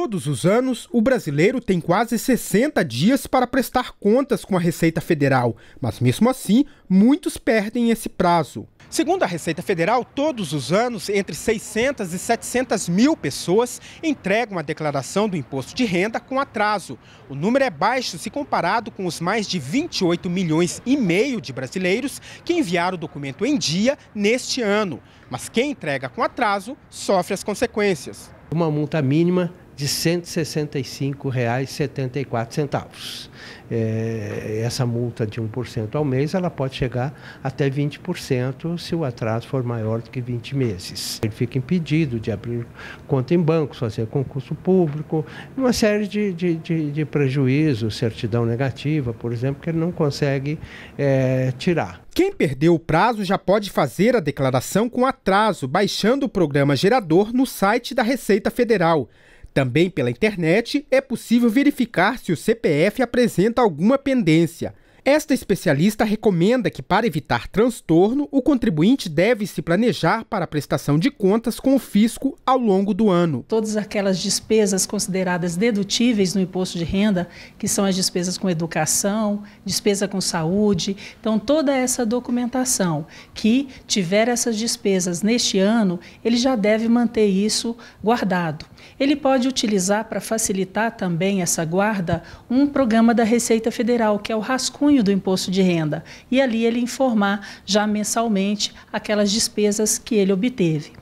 Todos os anos, o brasileiro tem quase 60 dias para prestar contas com a Receita Federal, mas mesmo assim, muitos perdem esse prazo. Segundo a Receita Federal, todos os anos, entre 600 e 700 mil pessoas entregam a declaração do imposto de renda com atraso. O número é baixo se comparado com os mais de 28 milhões e meio de brasileiros que enviaram o documento em dia neste ano. Mas quem entrega com atraso sofre as consequências. Uma multa mínima de R$ 165,74. É, essa multa de 1% ao mês ela pode chegar até 20% se o atraso for maior do que 20 meses. Ele fica impedido de abrir conta em bancos, fazer concurso público, uma série de, de, de, de prejuízos, certidão negativa, por exemplo, que ele não consegue é, tirar. Quem perdeu o prazo já pode fazer a declaração com atraso, baixando o programa gerador no site da Receita Federal. Também pela internet é possível verificar se o CPF apresenta alguma pendência. Esta especialista recomenda que, para evitar transtorno, o contribuinte deve se planejar para a prestação de contas com o fisco ao longo do ano. Todas aquelas despesas consideradas dedutíveis no imposto de renda, que são as despesas com educação, despesa com saúde, então toda essa documentação que tiver essas despesas neste ano, ele já deve manter isso guardado. Ele pode utilizar para facilitar também essa guarda um programa da Receita Federal, que é o rascunho do imposto de renda, e ali ele informar já mensalmente aquelas despesas que ele obteve.